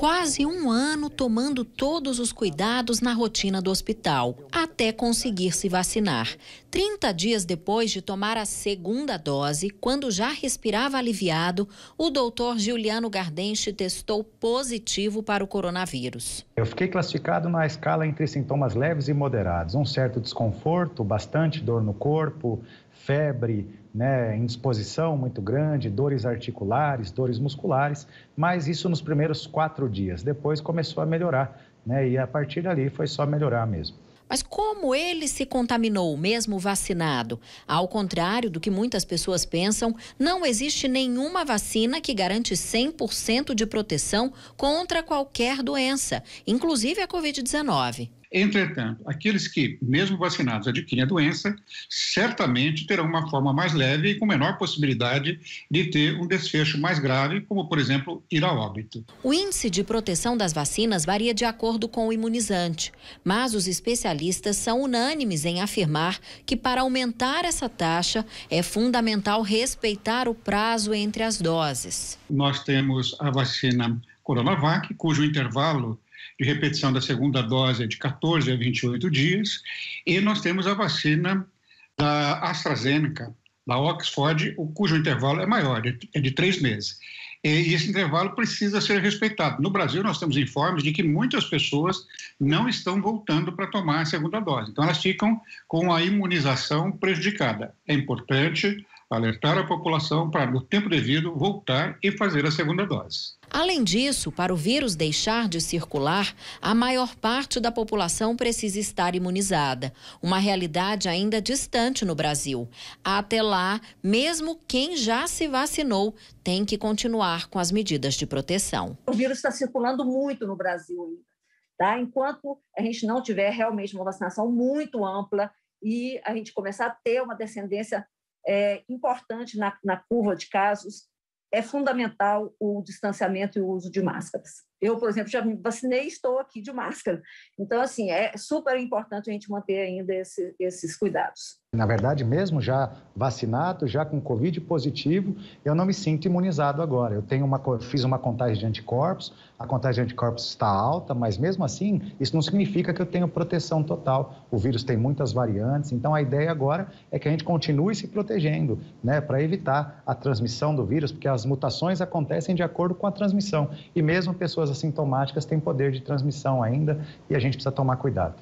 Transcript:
quase um ano tomando todos os cuidados na rotina do hospital, até conseguir se vacinar. 30 dias depois de tomar a segunda dose, quando já respirava aliviado, o doutor Giuliano Gardenche testou positivo para o coronavírus. Eu fiquei classificado na escala entre sintomas leves e moderados, um certo desconforto, bastante dor no corpo, febre, né, indisposição muito grande, dores articulares, dores musculares, mas isso nos primeiros quatro dias. Depois começou a melhorar, né, e a partir dali foi só melhorar mesmo. Mas como ele se contaminou, mesmo vacinado? Ao contrário do que muitas pessoas pensam, não existe nenhuma vacina que garante 100% de proteção contra qualquer doença, inclusive a Covid-19. Entretanto, aqueles que, mesmo vacinados, adquirem a doença, certamente terão uma forma mais leve e com menor possibilidade de ter um desfecho mais grave, como, por exemplo, ir a óbito. O índice de proteção das vacinas varia de acordo com o imunizante, mas os especialistas especialistas são unânimes em afirmar que, para aumentar essa taxa, é fundamental respeitar o prazo entre as doses. Nós temos a vacina Coronavac, cujo intervalo de repetição da segunda dose é de 14 a 28 dias, e nós temos a vacina da AstraZeneca, da Oxford, cujo intervalo é maior, é de três meses. E esse intervalo precisa ser respeitado. No Brasil, nós temos informes de que muitas pessoas não estão voltando para tomar a segunda dose. Então, elas ficam com a imunização prejudicada. É importante alertar a população para, no tempo devido, voltar e fazer a segunda dose. Além disso, para o vírus deixar de circular, a maior parte da população precisa estar imunizada, uma realidade ainda distante no Brasil. Até lá, mesmo quem já se vacinou tem que continuar continuar com as medidas de proteção. O vírus está circulando muito no Brasil ainda, tá? Enquanto a gente não tiver realmente uma vacinação muito ampla e a gente começar a ter uma descendência é, importante na, na curva de casos, é fundamental o distanciamento e o uso de máscaras. Eu, por exemplo, já me vacinei e estou aqui de máscara. Então, assim, é super importante a gente manter ainda esse, esses cuidados. Na verdade, mesmo já vacinado, já com Covid positivo, eu não me sinto imunizado agora. Eu tenho uma, fiz uma contagem de anticorpos, a contagem de anticorpos está alta, mas mesmo assim, isso não significa que eu tenho proteção total. O vírus tem muitas variantes, então a ideia agora é que a gente continue se protegendo, né, para evitar a transmissão do vírus, porque as mutações acontecem de acordo com a transmissão. E mesmo pessoas pessoas assintomáticas têm poder de transmissão ainda e a gente precisa tomar cuidado.